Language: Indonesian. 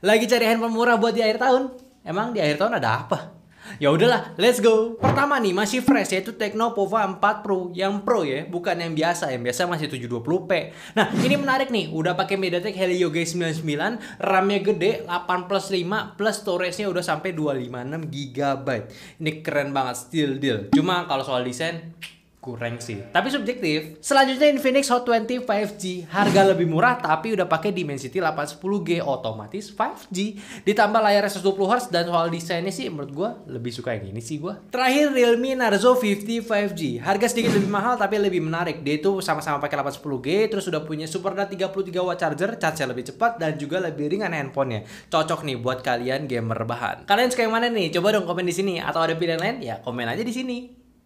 Lagi cari handphone murah buat di akhir tahun? Emang di akhir tahun ada apa? Ya udahlah, let's go. Pertama nih masih fresh yaitu Tecno Pova 4 Pro, yang Pro ya, bukan yang biasa. Yang biasa masih 720p. Nah, ini menarik nih, udah pakai MediaTek Helio G99, RAM-nya gede 8 plus 5 plus storage-nya udah sampai 256 GB. Ini keren banget, still deal. Cuma kalau soal desain kurang sih tapi subjektif selanjutnya Infinix Hot 20 5G harga lebih murah tapi udah pakai Dimensity 810G otomatis 5G ditambah layar 120Hz dan soal desainnya sih menurut gue lebih suka yang ini sih gue terakhir Realme Narzo 50 5G harga sedikit lebih mahal tapi lebih menarik dia itu sama-sama pakai 810G terus udah punya SuperDAT 33 watt charger charge lebih cepat dan juga lebih ringan handphonenya cocok nih buat kalian gamer bahan kalian suka yang mana nih coba dong komen di sini atau ada pilihan lain ya komen aja di sini